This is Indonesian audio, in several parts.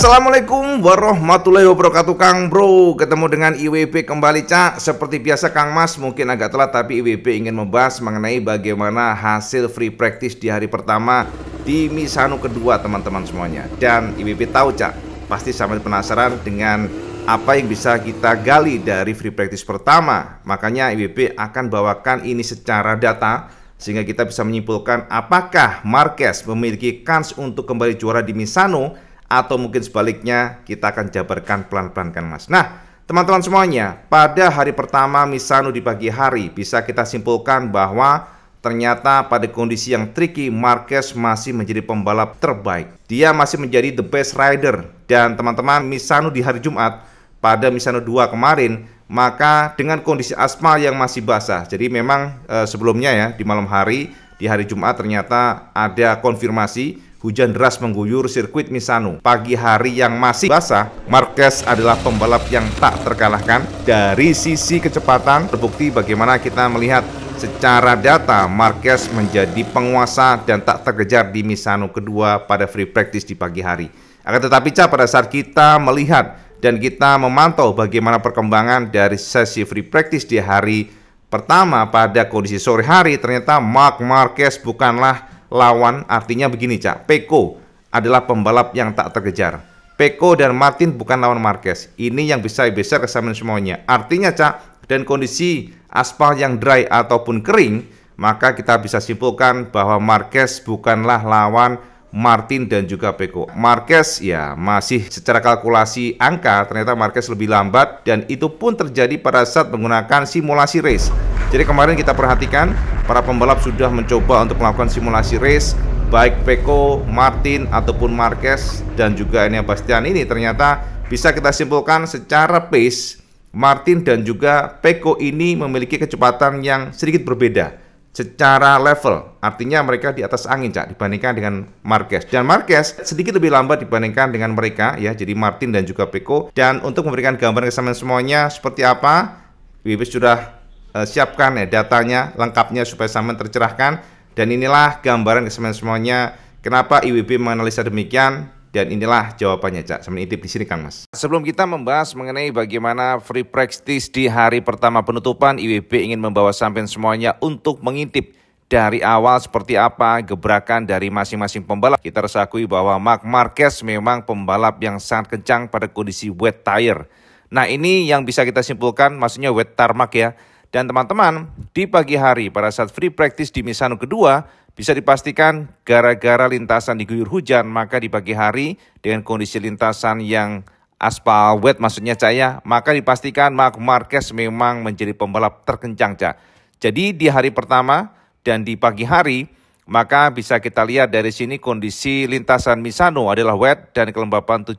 Assalamualaikum warahmatullahi wabarakatuh Kang Bro Ketemu dengan IWP kembali Cak Seperti biasa Kang Mas mungkin agak telat Tapi IWP ingin membahas mengenai bagaimana hasil free practice di hari pertama Di Misano kedua teman-teman semuanya Dan IWP tahu Cak Pasti sama penasaran dengan apa yang bisa kita gali dari free practice pertama Makanya IWP akan bawakan ini secara data Sehingga kita bisa menyimpulkan apakah Marquez memiliki kans untuk kembali juara di Misano atau mungkin sebaliknya kita akan jabarkan pelan-pelan kan Mas. Nah, teman-teman semuanya, pada hari pertama Misano di pagi hari bisa kita simpulkan bahwa Ternyata pada kondisi yang tricky, Marquez masih menjadi pembalap terbaik. Dia masih menjadi the best rider. Dan teman-teman, Misano di hari Jumat, pada Misano 2 kemarin, maka dengan kondisi aspal yang masih basah. Jadi memang eh, sebelumnya ya, di malam hari, di hari Jumat ternyata ada konfirmasi Hujan deras mengguyur sirkuit Misano. Pagi hari yang masih basah, Marquez adalah pembalap yang tak terkalahkan. Dari sisi kecepatan, terbukti bagaimana kita melihat Secara data, Marquez menjadi penguasa dan tak terkejar di Misano kedua pada free practice di pagi hari. Akan tetapi, pada saat kita melihat dan kita memantau bagaimana perkembangan dari sesi free practice di hari pertama pada kondisi sore hari, ternyata Mark Marquez bukanlah lawan artinya begini Cak, Peko adalah pembalap yang tak terkejar. Peko dan Martin bukan lawan Marquez. Ini yang bisa bisa kesamaan semuanya. Artinya Cak, dan kondisi aspal yang dry ataupun kering, maka kita bisa simpulkan bahwa Marquez bukanlah lawan Martin dan juga Peko. Marquez ya masih secara kalkulasi angka ternyata Marquez lebih lambat dan itu pun terjadi pada saat menggunakan simulasi race. Jadi kemarin kita perhatikan para pembalap sudah mencoba untuk melakukan simulasi race baik Peko, Martin ataupun Marquez dan juga Enya Bastian ini ternyata bisa kita simpulkan secara pace Martin dan juga Peko ini memiliki kecepatan yang sedikit berbeda secara level. Artinya mereka di atas angin, Cak, dibandingkan dengan Marquez. Dan Marquez sedikit lebih lambat dibandingkan dengan mereka, ya, jadi Martin dan juga Peko. Dan untuk memberikan gambaran kesamaan semuanya seperti apa, Wibis sudah Eh, siapkan ya datanya lengkapnya supaya sama tercerahkan dan inilah gambaran semen semuanya kenapa IWB menganalisa demikian dan inilah jawabannya, Cak. Semen intip di sini, Kang Mas. Sebelum kita membahas mengenai bagaimana free practice di hari pertama penutupan, IWB ingin membawa sampean semuanya untuk mengintip dari awal seperti apa gebrakan dari masing-masing pembalap. Kita harus akui bahwa Mark Marquez memang pembalap yang sangat kencang pada kondisi wet tire. Nah ini yang bisa kita simpulkan, maksudnya wet tarmac ya. Dan teman-teman, di pagi hari pada saat free practice di Misano kedua, bisa dipastikan gara-gara lintasan diguyur hujan, maka di pagi hari dengan kondisi lintasan yang aspal wet maksudnya cahaya maka dipastikan Mark Marquez memang menjadi pembalap terkencang cah. Jadi di hari pertama dan di pagi hari, maka bisa kita lihat dari sini kondisi lintasan Misano adalah wet dan kelembapan 78%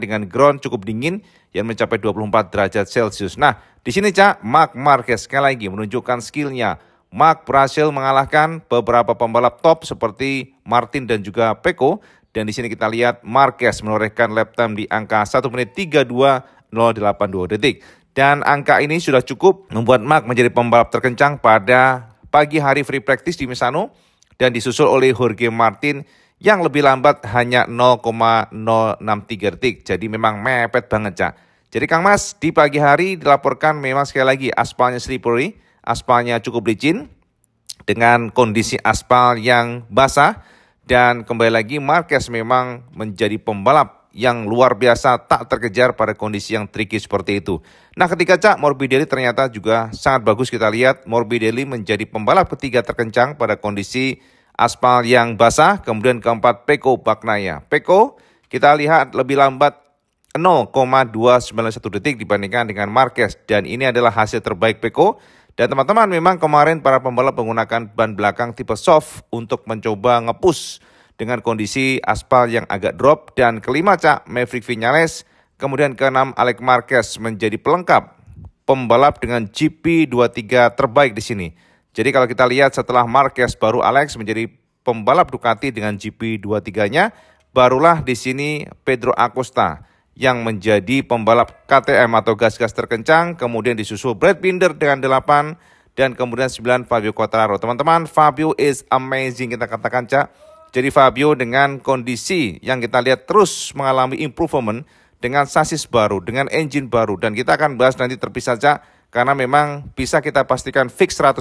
dengan ground cukup dingin yang mencapai 24 derajat Celcius. Nah, di sini Cak, Mark Marquez sekali lagi menunjukkan skillnya. Mark berhasil mengalahkan beberapa pembalap top seperti Martin dan juga Peko. Dan di sini kita lihat Marquez menorehkan lap time di angka 1 menit 32.082 detik. Dan angka ini sudah cukup membuat Mark menjadi pembalap terkencang pada pagi hari free practice di Misano dan disusul oleh Jorge Martin yang lebih lambat hanya 0,063 detik. Jadi memang mepet banget, Cak. Jadi Kang Mas, di pagi hari dilaporkan memang sekali lagi aspalnya slippery, aspalnya cukup licin, dengan kondisi aspal yang basah, dan kembali lagi Marquez memang menjadi pembalap yang luar biasa tak terkejar pada kondisi yang tricky seperti itu. Nah ketika Cak Morbidelli ternyata juga sangat bagus kita lihat Morbidelli menjadi pembalap ketiga terkencang pada kondisi aspal yang basah. Kemudian keempat Peko Baknaya. Peko kita lihat lebih lambat 0,291 detik dibandingkan dengan Marquez dan ini adalah hasil terbaik Peko. Dan teman-teman memang kemarin para pembalap menggunakan ban belakang tipe soft untuk mencoba ngepus dengan kondisi aspal yang agak drop dan kelima cak Maverick Vinales kemudian keenam Alex Marquez menjadi pelengkap pembalap dengan GP23 terbaik di sini. Jadi kalau kita lihat setelah Marquez baru Alex menjadi pembalap Ducati dengan GP23-nya barulah di sini Pedro Acosta yang menjadi pembalap KTM atau gas-gas terkencang, kemudian disusul Brad Binder dengan 8 dan kemudian 9 Fabio Quartararo. Teman-teman, Fabio is amazing kita katakan, Cak. Jadi Fabio dengan kondisi yang kita lihat terus mengalami improvement dengan sasis baru, dengan engine baru dan kita akan bahas nanti terpisah, Cak karena memang bisa kita pastikan fix 100%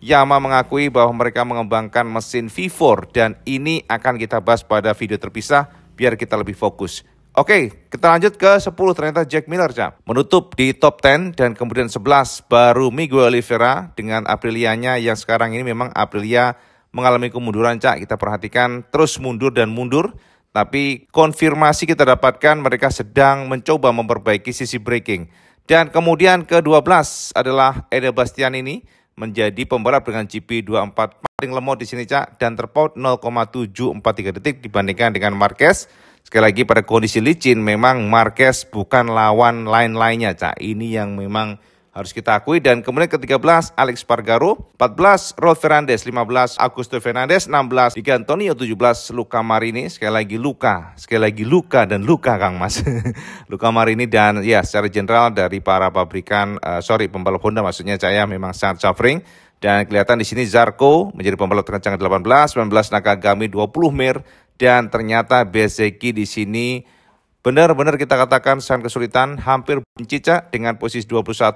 Yamaha mengakui bahwa mereka mengembangkan mesin V4 dan ini akan kita bahas pada video terpisah biar kita lebih fokus. Oke, kita lanjut ke 10 ternyata Jack Miller, Cap. Menutup di top 10 dan kemudian 11 baru Miguel Oliveira dengan Aprilianya yang sekarang ini memang Aprilia mengalami kemunduran, Cak. Kita perhatikan terus mundur dan mundur. Tapi konfirmasi kita dapatkan mereka sedang mencoba memperbaiki sisi braking. Dan kemudian ke-12 adalah Eda Bastian ini menjadi pembalap dengan GP24 paling lemot di sini, Cak, dan terpaut 0,743 detik dibandingkan dengan Marquez Sekali lagi pada kondisi licin memang Marquez bukan lawan lain-lainnya. Cak ini yang memang harus kita akui dan kemudian ke-13 Alex Pargaro, 14 Rolf Fernandez, 15 Augusto Fernandez, 16 Di Antonio, 17 Luca Marini, sekali lagi Luka, sekali lagi Luka dan Luka Kang Mas. Luca Marini dan ya secara general dari para pabrikan uh, sorry pembalap Honda maksudnya saya memang sangat suffering dan kelihatan di sini Zarko menjadi pembalap terkencang 18, 19 Nakagami 20 Mir, dan ternyata Bezeki di sini benar-benar kita katakan sangat kesulitan, hampir Cica dengan posisi 21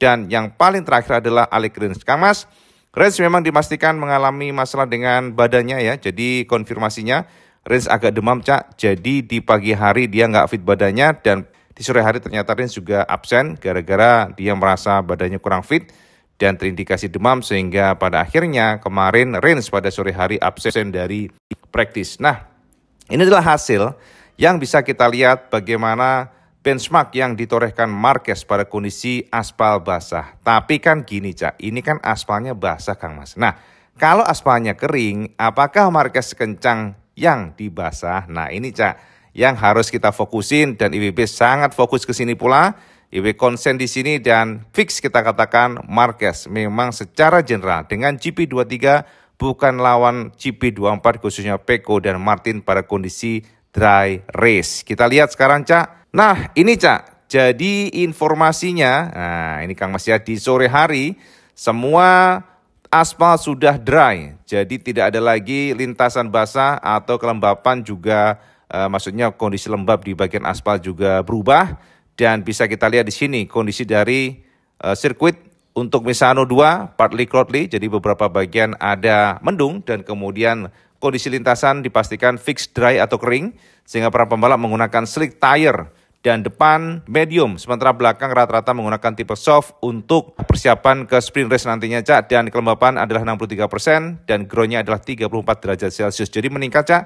dan yang paling terakhir adalah Alec Rins. Kang Mas, Rins memang dimastikan mengalami masalah dengan badannya ya, jadi konfirmasinya Rins agak demam cak, jadi di pagi hari dia nggak fit badannya dan di sore hari ternyata Rins juga absen gara-gara dia merasa badannya kurang fit dan terindikasi demam sehingga pada akhirnya kemarin range pada sore hari absen dari praktis. Nah, ini adalah hasil yang bisa kita lihat bagaimana benchmark yang ditorehkan Marquez pada kondisi aspal basah. Tapi kan gini, Cak, ini kan aspalnya basah, Kang Mas. Nah, kalau aspalnya kering, apakah Marquez kencang yang dibasah? Nah, ini, Cak, yang harus kita fokusin dan IWB sangat fokus ke sini pula IW konsen di sini dan fix kita katakan Marquez memang secara general dengan GP23 bukan lawan GP24 khususnya Peko dan Martin pada kondisi dry race. Kita lihat sekarang Cak. Nah ini Cak, jadi informasinya, nah ini Kang Mas ya di sore hari semua aspal sudah dry. Jadi tidak ada lagi lintasan basah atau kelembapan juga eh, maksudnya kondisi lembab di bagian aspal juga berubah dan bisa kita lihat di sini kondisi dari uh, sirkuit untuk Misano 2 partly cloudy jadi beberapa bagian ada mendung dan kemudian kondisi lintasan dipastikan fixed dry atau kering sehingga para pembalap menggunakan slick tire dan depan medium sementara belakang rata-rata menggunakan tipe soft untuk persiapan ke sprint race nantinya Cak dan kelembapan adalah 63% dan groundnya adalah 34 derajat Celcius. Jadi meningkat Cak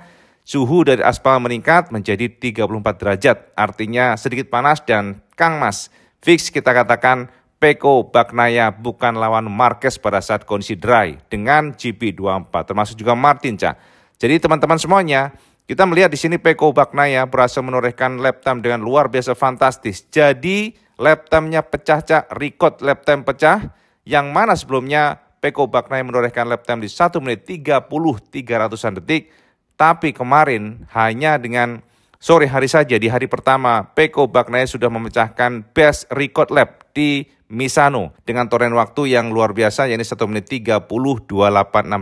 suhu dari aspal meningkat menjadi 34 derajat, artinya sedikit panas dan Kang Mas. Fix kita katakan Peko Baknaya bukan lawan Marquez pada saat kondisi dry dengan GP24, termasuk juga Martin Cha. Jadi teman-teman semuanya, kita melihat di sini Peko Baknaya berhasil menorehkan lap time dengan luar biasa fantastis. Jadi lap time-nya pecah, Cak. Record lap time pecah. Yang mana sebelumnya Peko Baknaya menorehkan lap time di 1 menit 30 300-an detik tapi kemarin hanya dengan sore hari saja di hari pertama Peko Bagnaya sudah memecahkan best record lap di Misano dengan toren waktu yang luar biasa yakni 1 menit 30.286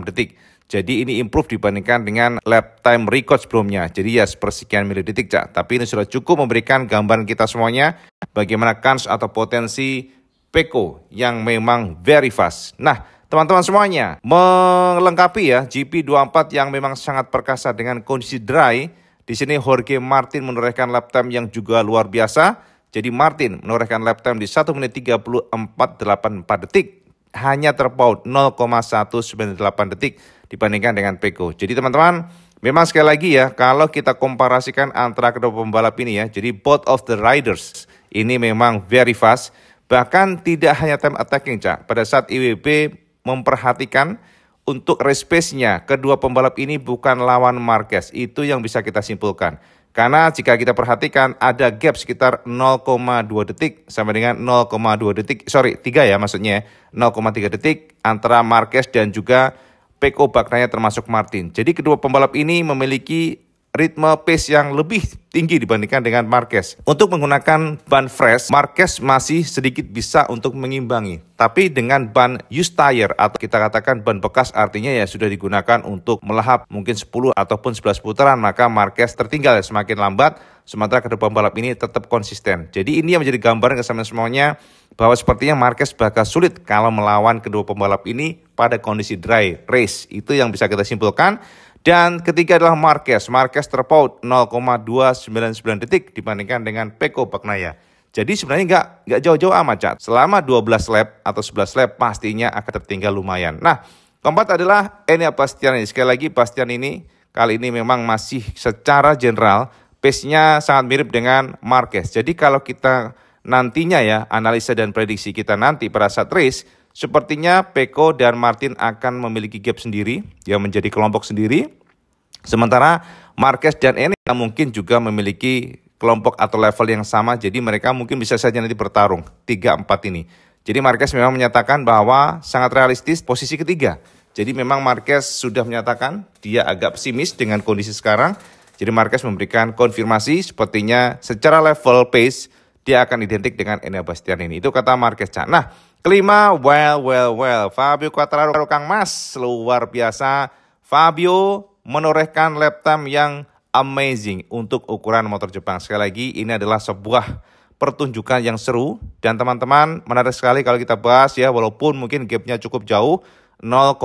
detik. Jadi ini improve dibandingkan dengan lap time record sebelumnya. Jadi ya sepersekian sepersekian detik, cak. Tapi ini sudah cukup memberikan gambaran kita semuanya bagaimana kans atau potensi Peko yang memang very fast. Nah, teman-teman semuanya melengkapi ya GP24 yang memang sangat perkasa dengan kondisi dry. Di sini Jorge Martin menorehkan lap time yang juga luar biasa. Jadi Martin menorehkan lap time di 1 menit 34.84 detik. Hanya terpaut 0,198 detik dibandingkan dengan Peko. Jadi teman-teman, memang sekali lagi ya, kalau kita komparasikan antara kedua pembalap ini ya, jadi both of the riders ini memang very fast. Bahkan tidak hanya time attacking, Cak. Pada saat IWB memperhatikan untuk race pace-nya kedua pembalap ini bukan lawan Marquez. Itu yang bisa kita simpulkan. Karena jika kita perhatikan ada gap sekitar 0,2 detik sama dengan 0,2 detik, sorry 3 ya maksudnya 0,3 ya. detik antara Marquez dan juga Peko Bagnaya termasuk Martin. Jadi kedua pembalap ini memiliki ritme pace yang lebih tinggi dibandingkan dengan Marquez. Untuk menggunakan ban fresh, Marquez masih sedikit bisa untuk mengimbangi. Tapi dengan ban used tire atau kita katakan ban bekas artinya ya sudah digunakan untuk melahap mungkin 10 ataupun 11 putaran maka Marquez tertinggal ya semakin lambat sementara kedua pembalap ini tetap konsisten. Jadi ini yang menjadi gambaran kesamaan semuanya bahwa sepertinya Marquez bakal sulit kalau melawan kedua pembalap ini pada kondisi dry race. Itu yang bisa kita simpulkan. Dan ketiga adalah Marquez. Marquez terpaut 0,299 detik dibandingkan dengan Peko Bagnaya. Jadi sebenarnya nggak nggak jauh-jauh amat, Cak. Selama 12 lap atau 11 lap pastinya akan tertinggal lumayan. Nah, keempat adalah Enya Bastian. Sekali lagi Bastian ini kali ini memang masih secara general pace-nya sangat mirip dengan Marquez. Jadi kalau kita nantinya ya analisa dan prediksi kita nanti pada saat race Sepertinya Peko dan Martin akan memiliki gap sendiri, yang menjadi kelompok sendiri. Sementara Marquez dan Enea mungkin juga memiliki kelompok atau level yang sama, jadi mereka mungkin bisa saja nanti bertarung 3-4 ini. Jadi Marquez memang menyatakan bahwa sangat realistis posisi ketiga. Jadi memang Marquez sudah menyatakan dia agak pesimis dengan kondisi sekarang. Jadi Marquez memberikan konfirmasi sepertinya secara level pace dia akan identik dengan Enea Bastian ini. Itu kata Marquez. Nah, Kelima, well, well, well, Fabio Quartararo Kang Mas, luar biasa. Fabio menorehkan lap time yang amazing untuk ukuran motor Jepang. Sekali lagi, ini adalah sebuah pertunjukan yang seru dan teman-teman menarik sekali kalau kita bahas ya walaupun mungkin gapnya cukup jauh 0,6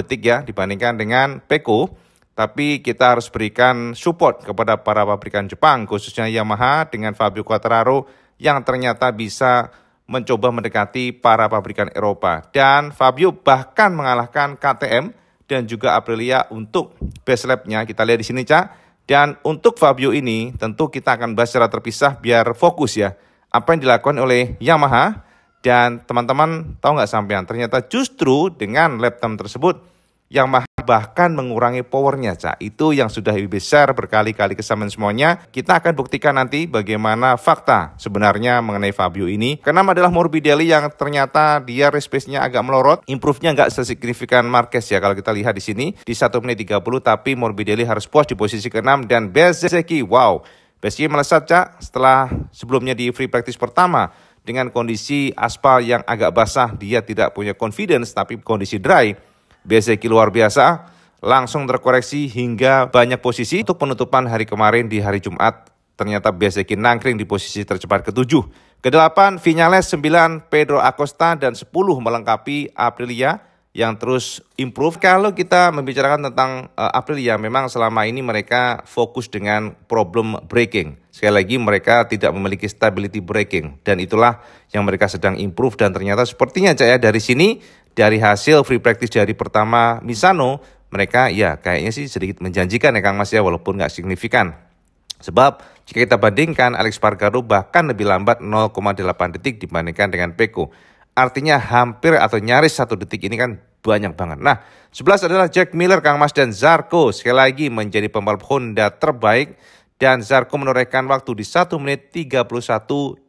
detik ya dibandingkan dengan Peko tapi kita harus berikan support kepada para pabrikan Jepang khususnya Yamaha dengan Fabio Quartararo yang ternyata bisa mencoba mendekati para pabrikan Eropa. Dan Fabio bahkan mengalahkan KTM dan juga Aprilia untuk base labnya. Kita lihat di sini, Cak. Dan untuk Fabio ini tentu kita akan bahas secara terpisah biar fokus ya. Apa yang dilakukan oleh Yamaha dan teman-teman tahu nggak sampean ternyata justru dengan lab time tersebut Yamaha bahkan mengurangi powernya, Cak. Itu yang sudah lebih besar berkali-kali kesamaan semuanya. Kita akan buktikan nanti bagaimana fakta sebenarnya mengenai Fabio ini. karena adalah Morbidelli yang ternyata dia pace-nya agak melorot. Improve-nya nggak sesignifikan Marquez ya kalau kita lihat di sini. Di 1 menit 30 tapi Morbidelli harus puas di posisi keenam dan Bezeki, wow. Bezeki melesat, Cak, setelah sebelumnya di free practice pertama dengan kondisi aspal yang agak basah, dia tidak punya confidence tapi kondisi dry BSI luar biasa langsung terkoreksi hingga banyak posisi. Untuk penutupan hari kemarin di hari Jumat, ternyata BSEK nangkring di posisi tercepat ketujuh, kedelapan, sembilan, Vinales 9, Pedro Acosta, dan sepuluh melengkapi Aprilia yang terus improve. Kalau kita membicarakan tentang uh, Aprilia, memang selama ini mereka fokus dengan problem breaking. Sekali lagi, mereka tidak memiliki stability breaking. Dan itulah yang mereka sedang improve. Dan ternyata sepertinya, Cak, ya, dari sini dari hasil free practice dari pertama Misano, mereka ya kayaknya sih sedikit menjanjikan ya Kang Mas ya walaupun nggak signifikan. Sebab jika kita bandingkan Alex Pargaro bahkan lebih lambat 0,8 detik dibandingkan dengan Peko. Artinya hampir atau nyaris satu detik ini kan banyak banget. Nah, sebelas adalah Jack Miller, Kang Mas, dan Zarko. Sekali lagi menjadi pembalap Honda terbaik. Dan Zarko menorehkan waktu di 1 menit 31, 250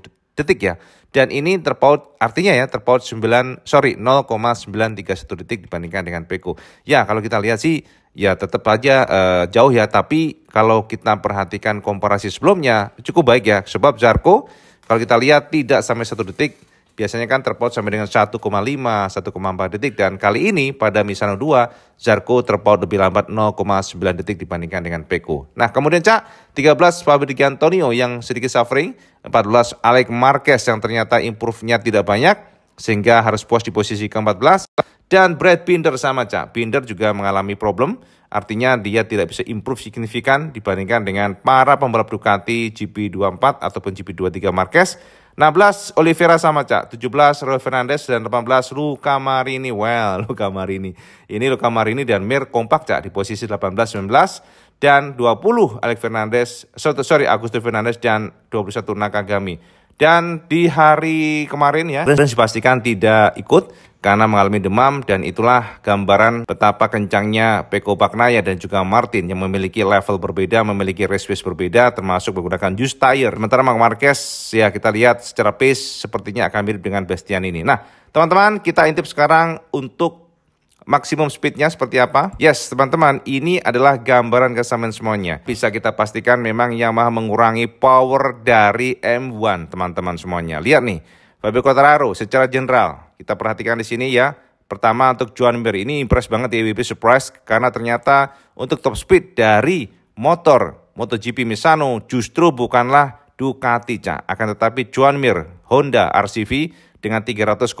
detik detik ya. Dan ini terpaut artinya ya terpaut 9 sorry 0,931 detik dibandingkan dengan Peko. Ya kalau kita lihat sih ya tetap aja uh, eh, jauh ya tapi kalau kita perhatikan komparasi sebelumnya cukup baik ya sebab Zarko kalau kita lihat tidak sampai satu detik biasanya kan terpaut sampai dengan 1,5, 1,4 detik dan kali ini pada Misano 2 Zarco terpaut lebih lambat 0,9 detik dibandingkan dengan Peko. Nah kemudian Cak 13 Fabrizio Antonio yang sedikit suffering, 14 Alec Marquez yang ternyata improve-nya tidak banyak sehingga harus puas di posisi ke-14 dan Brad Binder sama Cak. Binder juga mengalami problem Artinya dia tidak bisa improve signifikan dibandingkan dengan para pembalap Ducati GP24 ataupun GP23 Marquez 16 Oliveira sama cak, 17 Raul Fernandez dan 18 Luka Marini. Well, Luka Marini. Ini Luka Marini dan Mir kompak cak di posisi 18 19 dan 20 Alex Fernandez, sorry Agustin Fernandez dan 21 Nakagami. Dan di hari kemarin ya, dan dipastikan tidak ikut karena mengalami demam dan itulah gambaran betapa kencangnya Peko Paknaya dan juga Martin yang memiliki level berbeda, memiliki race pace berbeda termasuk menggunakan just tire. Sementara Mark Marquez ya kita lihat secara pace sepertinya akan mirip dengan Bastian ini. Nah, teman-teman kita intip sekarang untuk maksimum speednya seperti apa? Yes, teman-teman, ini adalah gambaran kesamaan semuanya. Bisa kita pastikan memang Yamaha mengurangi power dari M1, teman-teman semuanya. Lihat nih, Fabio Quartararo secara general kita perhatikan di sini ya. Pertama untuk Juan Mir ini impress banget di WP Surprise karena ternyata untuk top speed dari motor MotoGP Misano justru bukanlah Ducati, Cak. Akan tetapi Juan Mir Honda RCV dengan 300,8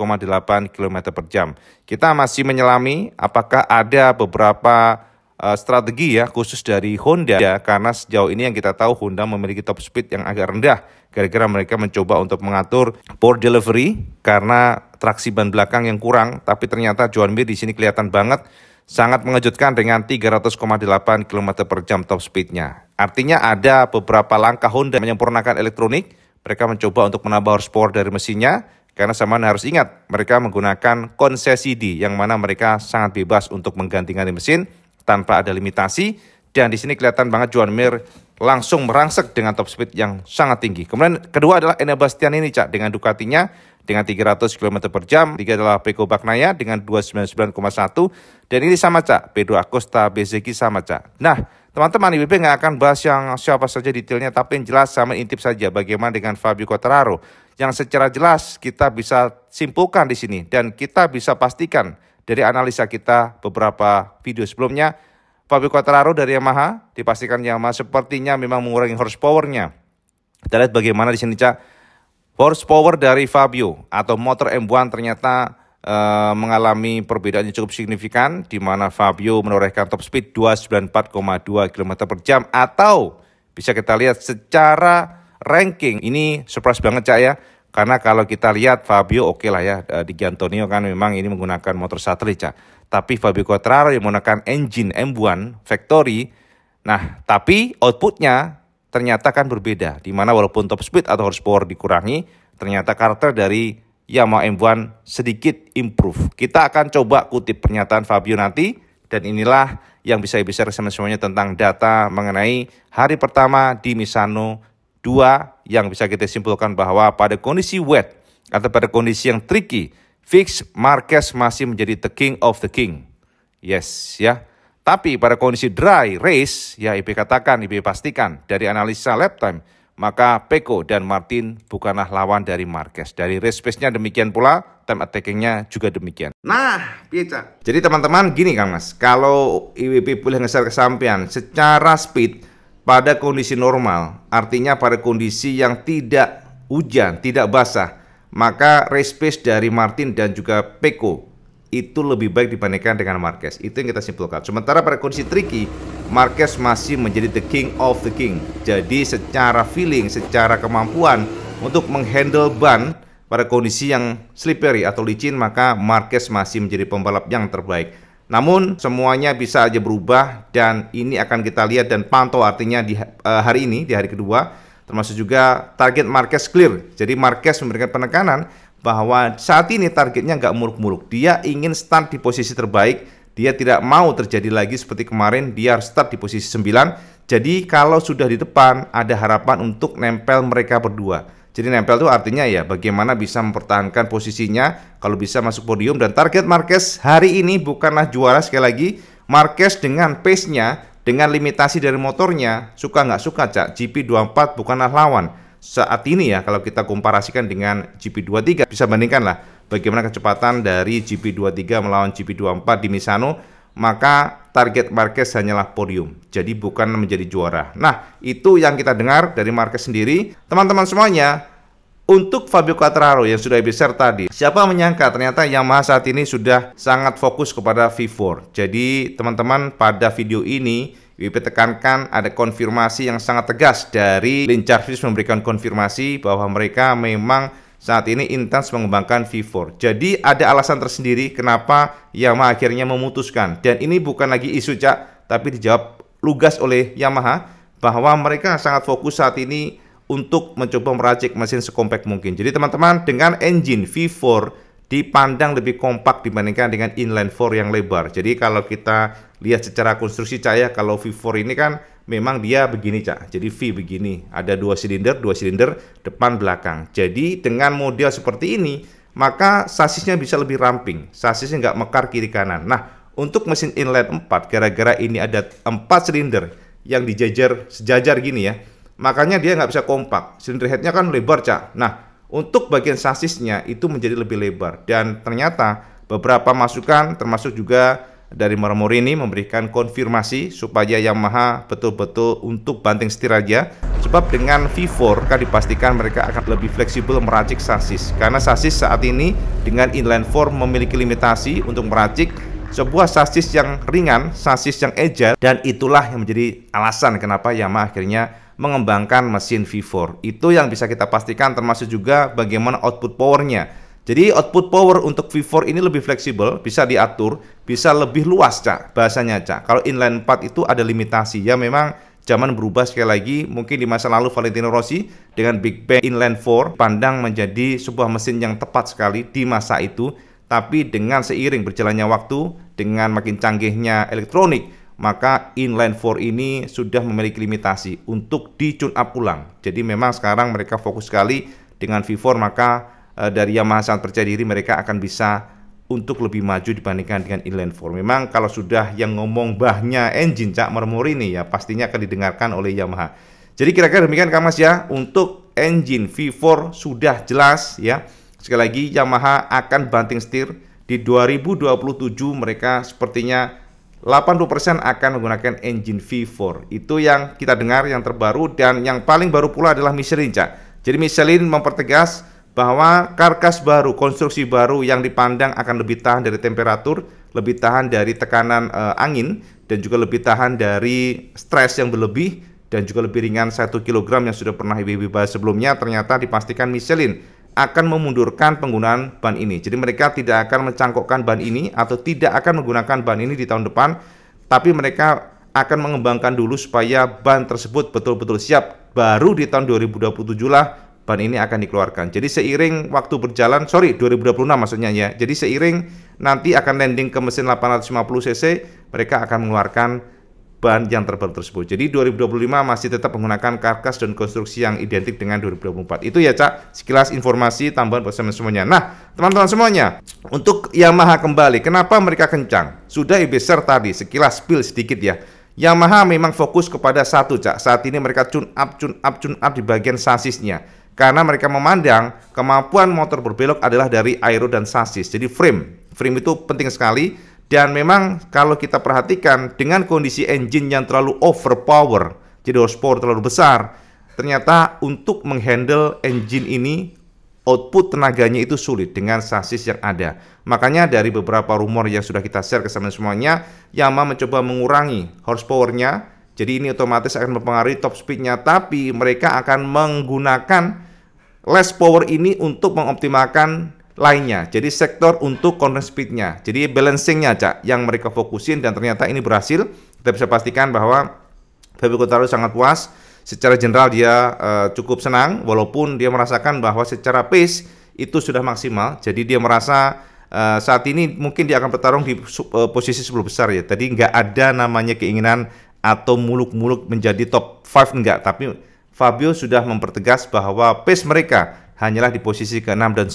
km per jam. Kita masih menyelami apakah ada beberapa Eh, strategi ya khusus dari Honda ya, karena sejauh ini yang kita tahu Honda memiliki top speed yang agak rendah kira-kira mereka mencoba untuk mengatur power delivery karena traksi ban belakang yang kurang tapi ternyata Juan Mir di sini kelihatan banget sangat mengejutkan dengan 300,8 km per jam top speednya. Artinya ada beberapa langkah Honda menyempurnakan elektronik, mereka mencoba untuk menambah horsepower dari mesinnya, karena sama harus ingat, mereka menggunakan konsesi D yang mana mereka sangat bebas untuk menggantikan ganti mesin tanpa ada limitasi. Dan di sini kelihatan banget Juan Mir langsung merangsek dengan top speed yang sangat tinggi. Kemudian kedua adalah Enel Bastian ini, Cak, dengan Ducatinya dengan 300 km per jam. Tiga adalah Peko Baknaya dengan 299,1. Dan ini sama, Cak. Pedro Acosta, Bezeki sama, Cak. Nah, teman-teman, IBB nggak akan bahas yang siapa saja detailnya, tapi yang jelas sama intip saja bagaimana dengan Fabio Quartararo. Yang secara jelas kita bisa simpulkan di sini dan kita bisa pastikan dari analisa kita beberapa video sebelumnya. Fabio Quartararo dari Yamaha dipastikan Yamaha sepertinya memang mengurangi horsepowernya. Kita lihat bagaimana di sini cak horsepower dari Fabio atau motor M1 ternyata eh, mengalami perbedaan yang cukup signifikan di mana Fabio menorehkan top speed 294,2 km per jam atau bisa kita lihat secara ranking ini surprise banget cak ya karena kalau kita lihat Fabio oke okay lah ya, eh, di Giantonio kan memang ini menggunakan motor satelit ya. Tapi Fabio Quartararo yang menggunakan engine M1 factory, nah tapi outputnya ternyata kan berbeda. Dimana walaupun top speed atau horsepower dikurangi, ternyata karakter dari Yamaha M1 sedikit improve. Kita akan coba kutip pernyataan Fabio nanti dan inilah yang bisa bisa semuanya tentang data mengenai hari pertama di Misano Dua, yang bisa kita simpulkan bahwa pada kondisi wet atau pada kondisi yang tricky, Fix Marquez masih menjadi the king of the king. Yes, ya. Tapi pada kondisi dry race, ya IP katakan, IP pastikan dari analisa lap time, maka Peko dan Martin bukanlah lawan dari Marquez. Dari race pace-nya demikian pula, time attacking-nya juga demikian. Nah, pizza. Jadi teman-teman gini kang mas, kalau IWP boleh ngeser kesampaian, secara speed pada kondisi normal, artinya pada kondisi yang tidak hujan, tidak basah, maka race pace dari Martin dan juga Peko itu lebih baik dibandingkan dengan Marquez. Itu yang kita simpulkan. Sementara pada kondisi tricky, Marquez masih menjadi the king of the king. Jadi secara feeling, secara kemampuan untuk menghandle ban pada kondisi yang slippery atau licin, maka Marquez masih menjadi pembalap yang terbaik. Namun semuanya bisa aja berubah dan ini akan kita lihat dan pantau artinya di eh, hari ini di hari kedua termasuk juga target Marquez clear. Jadi Marquez memberikan penekanan bahwa saat ini targetnya nggak muruk-muruk. Dia ingin start di posisi terbaik, dia tidak mau terjadi lagi seperti kemarin, dia harus start di posisi 9. Jadi kalau sudah di depan, ada harapan untuk nempel mereka berdua. Jadi nempel tuh artinya ya bagaimana bisa mempertahankan posisinya kalau bisa masuk podium dan target Marquez hari ini bukanlah juara sekali lagi. Marquez dengan pace-nya, dengan limitasi dari motornya, suka nggak suka Cak, GP24 bukanlah lawan. Saat ini ya kalau kita komparasikan dengan GP23 bisa bandingkan lah bagaimana kecepatan dari GP23 melawan GP24 di Misano maka target Marquez hanyalah podium. Jadi bukan menjadi juara. Nah, itu yang kita dengar dari Marquez sendiri. Teman-teman semuanya, untuk Fabio Quattraro yang sudah besar tadi, siapa menyangka ternyata Yamaha saat ini sudah sangat fokus kepada V4. Jadi teman-teman pada video ini WP tekankan ada konfirmasi yang sangat tegas dari Lin Jarvis memberikan konfirmasi bahwa mereka memang saat ini intens mengembangkan V4. Jadi ada alasan tersendiri kenapa Yamaha akhirnya memutuskan. Dan ini bukan lagi isu cak, tapi dijawab lugas oleh Yamaha bahwa mereka sangat fokus saat ini untuk mencoba meracik mesin sekompak mungkin. Jadi teman-teman dengan engine V4 dipandang lebih kompak dibandingkan dengan inline 4 yang lebar. Jadi kalau kita lihat secara konstruksi cahaya kalau V4 ini kan memang dia begini cak jadi V begini ada dua silinder dua silinder depan belakang jadi dengan model seperti ini maka sasisnya bisa lebih ramping sasisnya nggak mekar kiri kanan nah untuk mesin inline 4 gara-gara ini ada empat silinder yang dijajar sejajar gini ya makanya dia nggak bisa kompak silinder headnya kan lebar cak nah untuk bagian sasisnya itu menjadi lebih lebar dan ternyata beberapa masukan termasuk juga dari Marmuri ini memberikan konfirmasi supaya Yamaha betul-betul untuk banting setir aja sebab dengan V4 kan dipastikan mereka akan lebih fleksibel meracik sasis karena sasis saat ini dengan inline 4 memiliki limitasi untuk meracik sebuah sasis yang ringan, sasis yang agile dan itulah yang menjadi alasan kenapa Yamaha akhirnya mengembangkan mesin V4 itu yang bisa kita pastikan termasuk juga bagaimana output powernya jadi output power untuk V4 ini lebih fleksibel, bisa diatur, bisa lebih luas, Cak, bahasanya, Cak. Kalau inline 4 itu ada limitasi, ya memang zaman berubah sekali lagi, mungkin di masa lalu Valentino Rossi dengan Big Bang inline 4 pandang menjadi sebuah mesin yang tepat sekali di masa itu, tapi dengan seiring berjalannya waktu, dengan makin canggihnya elektronik, maka inline 4 ini sudah memiliki limitasi untuk di tune up ulang. Jadi memang sekarang mereka fokus sekali dengan V4 maka Eh, dari Yamaha sangat percaya diri mereka akan bisa untuk lebih maju dibandingkan dengan inline 4. Memang kalau sudah yang ngomong bahnya engine cak mermuri ini ya pastinya akan didengarkan oleh Yamaha. Jadi kira-kira demikian Kak Mas ya untuk engine V4 sudah jelas ya. Sekali lagi Yamaha akan banting setir di 2027 mereka sepertinya 80% akan menggunakan engine V4. Itu yang kita dengar yang terbaru dan yang paling baru pula adalah Michelin, Cak. Jadi Michelin mempertegas bahwa karkas baru, konstruksi baru yang dipandang akan lebih tahan dari temperatur, lebih tahan dari tekanan e, angin, dan juga lebih tahan dari stres yang berlebih, dan juga lebih ringan 1 kg yang sudah pernah Ibu bahas sebelumnya, ternyata dipastikan Michelin akan memundurkan penggunaan ban ini. Jadi mereka tidak akan mencangkokkan ban ini atau tidak akan menggunakan ban ini di tahun depan, tapi mereka akan mengembangkan dulu supaya ban tersebut betul-betul siap. Baru di tahun 2027 lah ban ini akan dikeluarkan. Jadi seiring waktu berjalan, sorry 2026 maksudnya ya. Jadi seiring nanti akan landing ke mesin 850 cc, mereka akan mengeluarkan ban yang terbaru tersebut. Jadi 2025 masih tetap menggunakan karkas dan konstruksi yang identik dengan 2024. Itu ya Cak, sekilas informasi tambahan buat semuanya. Nah, teman-teman semuanya, untuk Yamaha kembali, kenapa mereka kencang? Sudah ibeser tadi, sekilas spill sedikit ya. Yamaha memang fokus kepada satu, Cak. Saat ini mereka tune up, tune up, tune up di bagian sasisnya karena mereka memandang kemampuan motor berbelok adalah dari aero dan sasis. Jadi frame, frame itu penting sekali dan memang kalau kita perhatikan dengan kondisi engine yang terlalu overpower, jadi horsepower terlalu besar, ternyata untuk menghandle engine ini output tenaganya itu sulit dengan sasis yang ada. Makanya dari beberapa rumor yang sudah kita share ke sana semuanya, Yamaha mencoba mengurangi horsepowernya jadi ini otomatis akan mempengaruhi top speednya, tapi mereka akan menggunakan less power ini untuk mengoptimalkan lainnya. Jadi sektor untuk corner speednya. Jadi balancingnya cak yang mereka fokusin dan ternyata ini berhasil. Kita bisa pastikan bahwa Fabio Quartararo sangat puas. Secara general dia uh, cukup senang walaupun dia merasakan bahwa secara pace itu sudah maksimal. Jadi dia merasa Uh, saat ini mungkin dia akan bertarung di uh, posisi 10 besar ya. Tadi nggak ada namanya keinginan atau muluk-muluk menjadi top 5 enggak, tapi Fabio sudah mempertegas bahwa pace mereka hanyalah di posisi ke-6 dan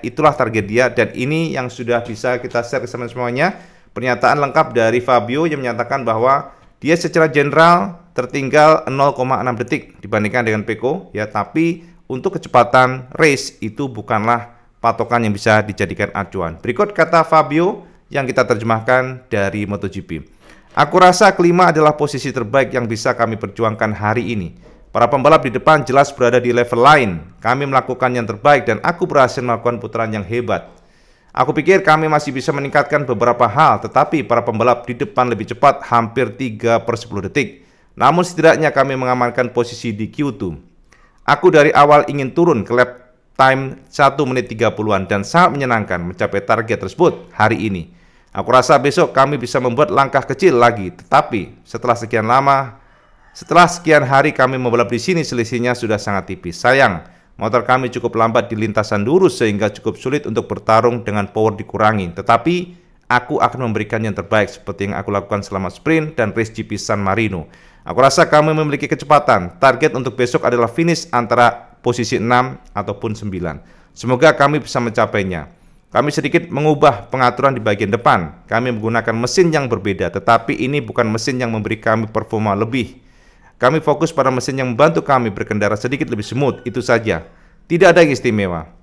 9. Itulah target dia dan ini yang sudah bisa kita share ke semuanya. Pernyataan lengkap dari Fabio yang menyatakan bahwa dia secara general tertinggal 0,6 detik dibandingkan dengan Peko ya, tapi untuk kecepatan race itu bukanlah patokan yang bisa dijadikan acuan. Berikut kata Fabio yang kita terjemahkan dari MotoGP. Aku rasa kelima adalah posisi terbaik yang bisa kami perjuangkan hari ini. Para pembalap di depan jelas berada di level lain. Kami melakukan yang terbaik dan aku berhasil melakukan putaran yang hebat. Aku pikir kami masih bisa meningkatkan beberapa hal, tetapi para pembalap di depan lebih cepat hampir 3 per 10 detik. Namun setidaknya kami mengamankan posisi di Q2. Aku dari awal ingin turun ke lap time 1 menit 30-an dan sangat menyenangkan mencapai target tersebut hari ini. Aku rasa besok kami bisa membuat langkah kecil lagi, tetapi setelah sekian lama, setelah sekian hari kami membalap di sini selisihnya sudah sangat tipis. Sayang, motor kami cukup lambat di lintasan lurus sehingga cukup sulit untuk bertarung dengan power dikurangi. Tetapi aku akan memberikan yang terbaik seperti yang aku lakukan selama sprint dan race GP San Marino. Aku rasa kami memiliki kecepatan. Target untuk besok adalah finish antara posisi 6 ataupun 9. Semoga kami bisa mencapainya. Kami sedikit mengubah pengaturan di bagian depan. Kami menggunakan mesin yang berbeda, tetapi ini bukan mesin yang memberi kami performa lebih. Kami fokus pada mesin yang membantu kami berkendara sedikit lebih smooth, itu saja. Tidak ada yang istimewa.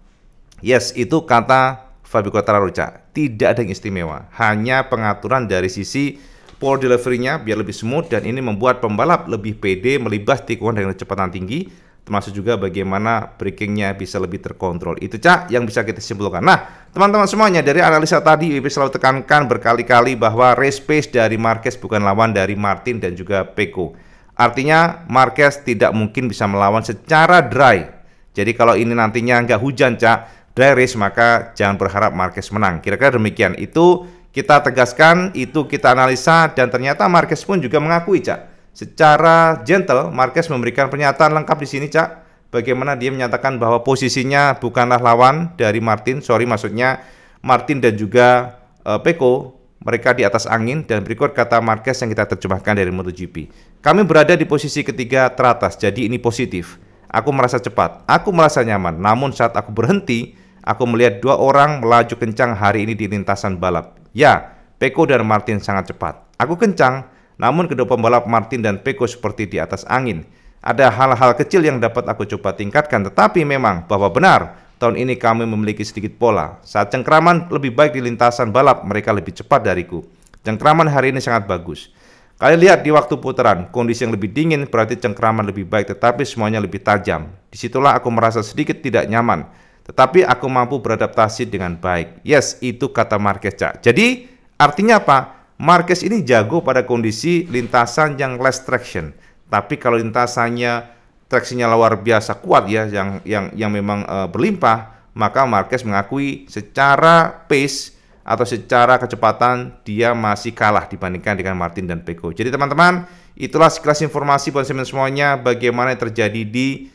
Yes, itu kata Fabio Quartararo. Tidak ada yang istimewa, hanya pengaturan dari sisi power delivery-nya biar lebih smooth dan ini membuat pembalap lebih pede melibas tikungan dengan kecepatan tinggi termasuk juga bagaimana breakingnya bisa lebih terkontrol. Itu cak yang bisa kita simpulkan. Nah, teman-teman semuanya dari analisa tadi IWP selalu tekankan berkali-kali bahwa race pace dari Marquez bukan lawan dari Martin dan juga Peko. Artinya Marquez tidak mungkin bisa melawan secara dry. Jadi kalau ini nantinya nggak hujan cak dry race maka jangan berharap Marquez menang. Kira-kira demikian. Itu kita tegaskan, itu kita analisa dan ternyata Marquez pun juga mengakui cak Secara gentle, Marquez memberikan pernyataan lengkap di sini, Cak. Bagaimana dia menyatakan bahwa posisinya bukanlah lawan dari Martin, sorry maksudnya Martin dan juga uh, eh, Peko, mereka di atas angin dan berikut kata Marquez yang kita terjemahkan dari MotoGP. Kami berada di posisi ketiga teratas, jadi ini positif. Aku merasa cepat, aku merasa nyaman, namun saat aku berhenti, aku melihat dua orang melaju kencang hari ini di lintasan balap. Ya, Peko dan Martin sangat cepat. Aku kencang, namun kedua pembalap Martin dan Peko seperti di atas angin. Ada hal-hal kecil yang dapat aku coba tingkatkan, tetapi memang bahwa benar tahun ini kami memiliki sedikit pola. Saat cengkraman lebih baik di lintasan balap, mereka lebih cepat dariku. Cengkraman hari ini sangat bagus. Kalian lihat di waktu putaran, kondisi yang lebih dingin berarti cengkraman lebih baik tetapi semuanya lebih tajam. Disitulah aku merasa sedikit tidak nyaman, tetapi aku mampu beradaptasi dengan baik. Yes, itu kata Marquez, Cak. Jadi, artinya apa? Marquez ini jago pada kondisi lintasan yang less traction. Tapi kalau lintasannya traksinya luar biasa kuat ya, yang yang yang memang uh, berlimpah, maka Marquez mengakui secara pace atau secara kecepatan dia masih kalah dibandingkan dengan Martin dan Peko. Jadi teman-teman, itulah sekilas informasi buat semuanya bagaimana yang terjadi di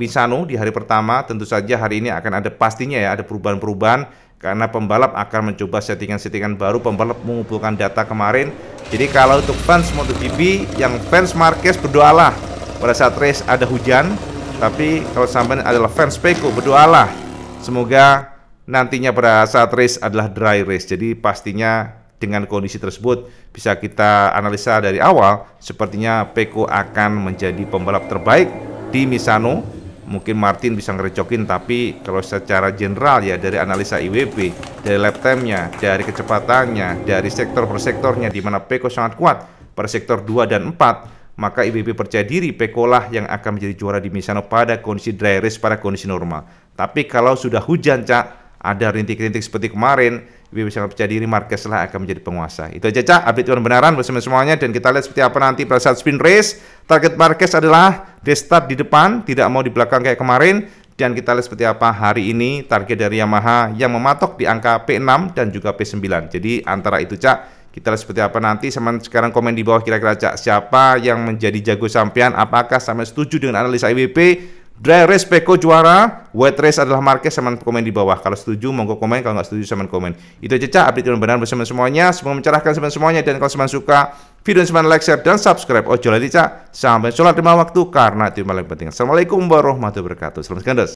Binsanu eh, di hari pertama tentu saja hari ini akan ada pastinya ya ada perubahan-perubahan karena pembalap akan mencoba settingan-settingan baru pembalap mengumpulkan data kemarin jadi kalau untuk fans MotoGP yang fans Marquez berdoalah pada saat race ada hujan tapi kalau sampai adalah fans Peko berdoalah semoga nantinya pada saat race adalah dry race jadi pastinya dengan kondisi tersebut bisa kita analisa dari awal sepertinya Peko akan menjadi pembalap terbaik di Misano mungkin Martin bisa ngerecokin tapi kalau secara general ya dari analisa IWB dari lap time-nya, dari kecepatannya, dari sektor per sektornya di mana Peko sangat kuat per sektor 2 dan 4 maka IWB percaya diri Peko lah yang akan menjadi juara di Misano pada kondisi dry race pada kondisi normal tapi kalau sudah hujan Cak ada rintik-rintik seperti kemarin Ibu bisa percaya diri Marquez lah akan menjadi penguasa. Itu aja cah update tuan benaran bersama semuanya dan kita lihat seperti apa nanti pada saat spin race. Target Marquez adalah restart di depan, tidak mau di belakang kayak kemarin. Dan kita lihat seperti apa hari ini target dari Yamaha yang mematok di angka P6 dan juga P9. Jadi antara itu cak kita lihat seperti apa nanti. Sama sekarang komen di bawah kira-kira cak siapa yang menjadi jago sampean. Apakah sama setuju dengan analisa IWP? Dry race Peko juara, wet race adalah market sama komen di bawah. Kalau setuju monggo komen, kalau nggak setuju sama komen. Itu aja cak update benar bersama semuanya. Semoga mencerahkan teman semuanya dan kalau teman semuanya suka video teman like, share dan subscribe. Ojo lagi cak. Sampai sholat lima waktu karena itu yang penting. Assalamualaikum warahmatullahi wabarakatuh. Selamat sekali,